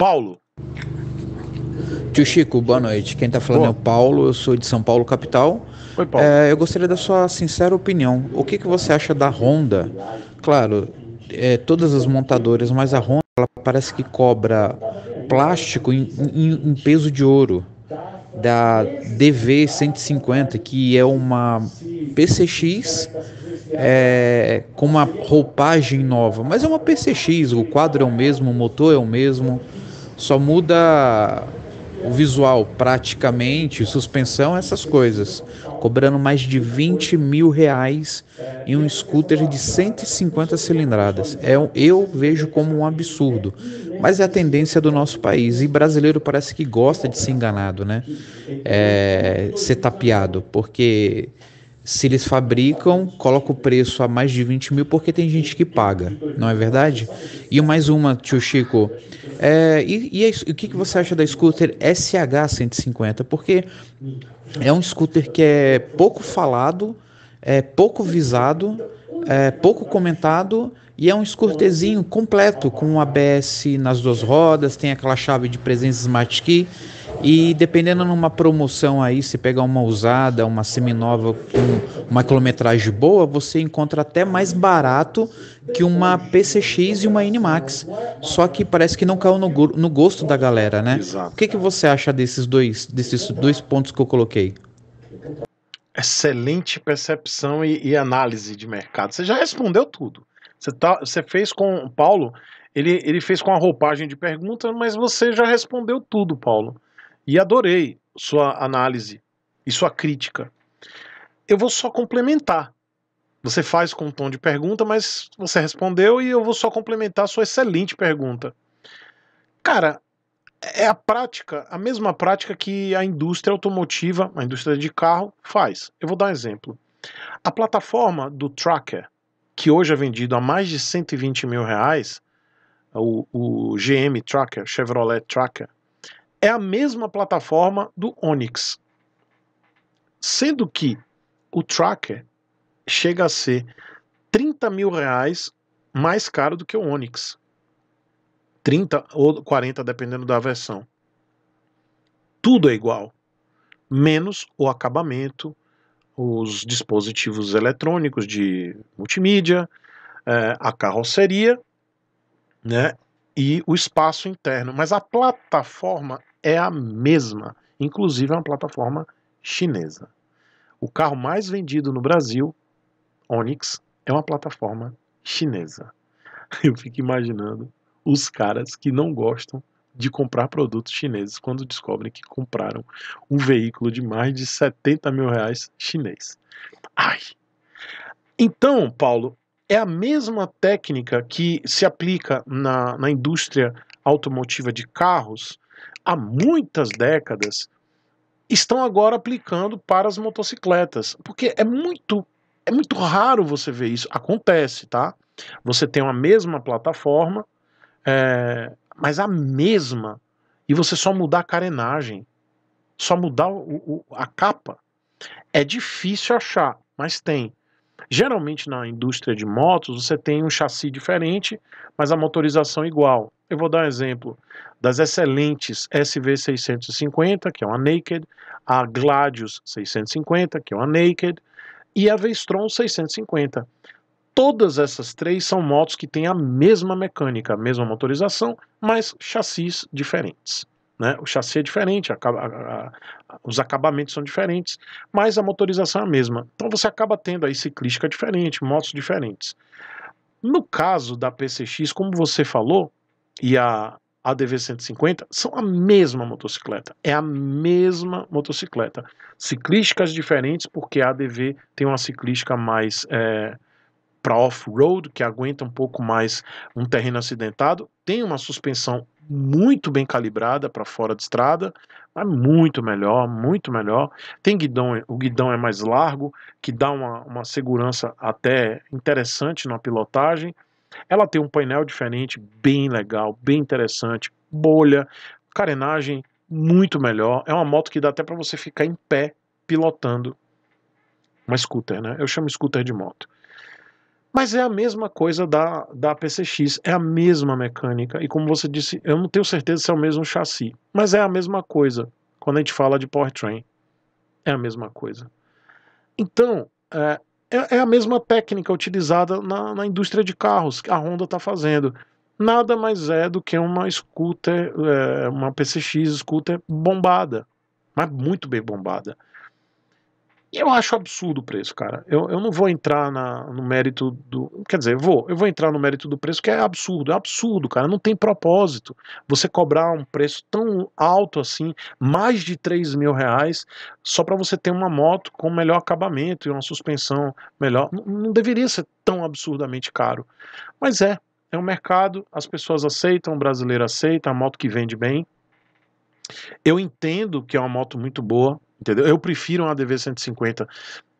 Paulo. Tio Chico, boa noite. Quem está falando boa. é o Paulo, eu sou de São Paulo, capital. Oi, Paulo. É, eu gostaria da sua sincera opinião. O que, que você acha da Honda? Claro, é, todas as montadoras, mas a Honda parece que cobra plástico em, em, em peso de ouro da DV 150, que é uma PCX é, com uma roupagem nova, mas é uma PCX, o quadro é o mesmo, o motor é o mesmo. Só muda o visual, praticamente, suspensão, essas coisas. Cobrando mais de 20 mil reais em um scooter de 150 cilindradas. É, eu vejo como um absurdo. Mas é a tendência do nosso país. E brasileiro parece que gosta de ser enganado, né? É, ser tapeado. Porque se eles fabricam, coloca o preço a mais de 20 mil porque tem gente que paga, não é verdade? E mais uma, tio Chico. É, e, e é o que, que você acha da scooter SH150? Porque é um scooter que é pouco falado, é pouco visado, é pouco comentado e é um scooterzinho completo, com um ABS nas duas rodas, tem aquela chave de presença Smart Key. E dependendo numa promoção aí, se pegar uma usada, uma seminova com uma quilometragem boa, você encontra até mais barato que uma PCX e uma NMAX. Só que parece que não caiu no, no gosto da galera, né? Exato. O que, que você acha desses dois, desses dois pontos que eu coloquei? Excelente percepção e, e análise de mercado. Você já respondeu tudo. Você, tá, você fez com o Paulo, ele, ele fez com a roupagem de perguntas, mas você já respondeu tudo, Paulo. E adorei sua análise e sua crítica. Eu vou só complementar. Você faz com um tom de pergunta, mas você respondeu e eu vou só complementar sua excelente pergunta. Cara, é a prática, a mesma prática que a indústria automotiva, a indústria de carro faz. Eu vou dar um exemplo. A plataforma do Tracker, que hoje é vendido a mais de 120 mil reais, o, o GM Tracker, Chevrolet Tracker, é a mesma plataforma do Onyx. Sendo que o Tracker chega a ser 30 mil reais mais caro do que o Onyx. 30 ou 40, dependendo da versão. Tudo é igual, menos o acabamento, os dispositivos eletrônicos de multimídia, é, a carroceria né, e o espaço interno. Mas a plataforma é a mesma, inclusive é uma plataforma chinesa. O carro mais vendido no Brasil, Onix, é uma plataforma chinesa. Eu fico imaginando os caras que não gostam de comprar produtos chineses quando descobrem que compraram um veículo de mais de 70 mil reais chinês. Ai! Então, Paulo, é a mesma técnica que se aplica na, na indústria automotiva de carros há muitas décadas estão agora aplicando para as motocicletas, porque é muito é muito raro você ver isso. Acontece, tá? Você tem uma mesma plataforma, é, mas a mesma, e você só mudar a carenagem, só mudar o, o, a capa. É difícil achar, mas tem. Geralmente na indústria de motos você tem um chassi diferente, mas a motorização igual. Eu vou dar um exemplo das excelentes SV650, que é uma Naked, a Gladius 650, que é uma Naked, e a Vestron 650. Todas essas três são motos que têm a mesma mecânica, a mesma motorização, mas chassis diferentes. Né? O chassi é diferente, a, a, a, os acabamentos são diferentes, mas a motorização é a mesma. Então você acaba tendo aí ciclística diferente, motos diferentes. No caso da PCX, como você falou, e a ADV 150 são a mesma motocicleta, é a mesma motocicleta. Ciclísticas diferentes, porque a ADV tem uma ciclística mais é, para off-road, que aguenta um pouco mais um terreno acidentado, tem uma suspensão muito bem calibrada para fora de estrada, mas muito melhor, muito melhor. Tem guidão, o guidão é mais largo, que dá uma, uma segurança até interessante na pilotagem. Ela tem um painel diferente, bem legal, bem interessante, bolha, carenagem muito melhor. É uma moto que dá até para você ficar em pé pilotando uma scooter, né? Eu chamo scooter de moto. Mas é a mesma coisa da, da PCX, é a mesma mecânica. E como você disse, eu não tenho certeza se é o mesmo chassi, mas é a mesma coisa quando a gente fala de powertrain. É a mesma coisa. Então, é, é, é a mesma técnica utilizada na, na indústria de carros que a Honda está fazendo. Nada mais é do que uma scooter, é, uma PCX scooter bombada, mas muito bem bombada. Eu acho absurdo o preço, cara. Eu, eu não vou entrar na, no mérito do. Quer dizer, eu vou, eu vou entrar no mérito do preço, que é absurdo, é absurdo, cara. Não tem propósito você cobrar um preço tão alto assim, mais de 3 mil reais, só para você ter uma moto com melhor acabamento e uma suspensão melhor. Não, não deveria ser tão absurdamente caro. Mas é, é um mercado, as pessoas aceitam, o brasileiro aceita, a moto que vende bem. Eu entendo que é uma moto muito boa, Entendeu? Eu prefiro uma DV 150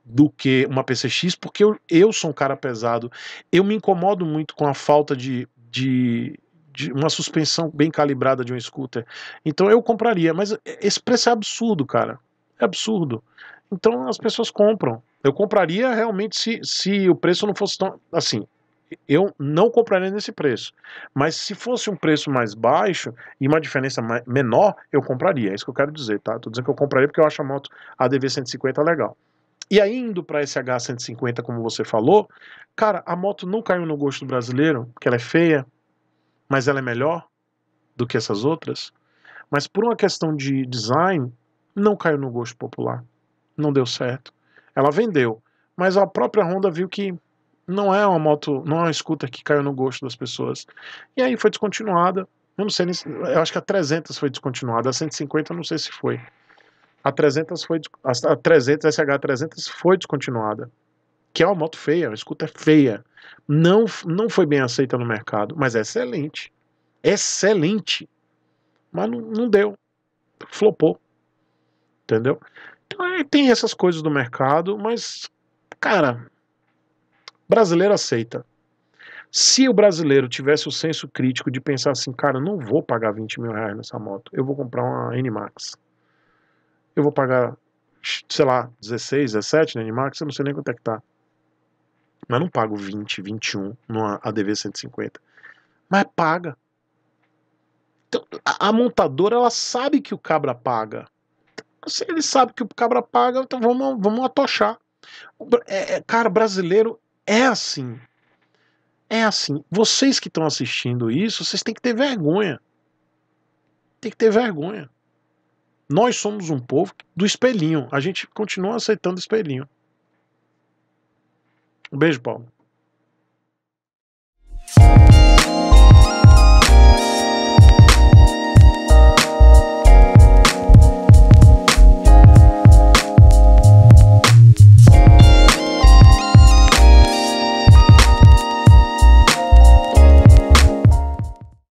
do que uma PCX, porque eu, eu sou um cara pesado. Eu me incomodo muito com a falta de, de, de, uma suspensão bem calibrada de um scooter. Então eu compraria, mas esse preço é absurdo, cara. É absurdo. Então as pessoas compram. Eu compraria realmente se, se o preço não fosse tão. Assim, eu não compraria nesse preço. Mas se fosse um preço mais baixo e uma diferença menor, eu compraria. É isso que eu quero dizer, tá? Estou dizendo que eu compraria porque eu acho a moto ADV 150 legal. E aí, indo para esse H150, como você falou, cara, a moto não caiu no gosto brasileiro, porque ela é feia, mas ela é melhor do que essas outras. Mas por uma questão de design, não caiu no gosto popular. Não deu certo. Ela vendeu, mas a própria Honda viu que não é uma moto, não é uma scooter que caiu no gosto das pessoas. E aí foi descontinuada. Eu não sei, eu acho que a 300 foi descontinuada, a 150 eu não sei se foi. A 300 foi a 300 SH 300 foi descontinuada. Que é uma moto feia, uma scooter feia. Não não foi bem aceita no mercado, mas é excelente. É excelente. Mas não, não deu. Flopou. Entendeu? Então, é, tem essas coisas do mercado, mas cara, brasileiro aceita. Se o brasileiro tivesse o senso crítico de pensar assim, cara, não vou pagar 20 mil reais nessa moto, eu vou comprar uma N-Max. Eu vou pagar, sei lá, 16, 17 na N-Max, eu não sei nem quanto é que tá. Mas não pago 20, 21 numa ADV 150. Mas paga. Então, a, montadora, ela sabe que o cabra paga. Então, se ele sabe que o cabra paga, então vamos, vamos atochar. É, é, cara, brasileiro é assim. É assim. Vocês que estão assistindo isso, vocês têm que ter vergonha. Tem que ter vergonha. Nós somos um povo do espelhinho. A gente continua aceitando espelhinho. Um beijo, Paulo.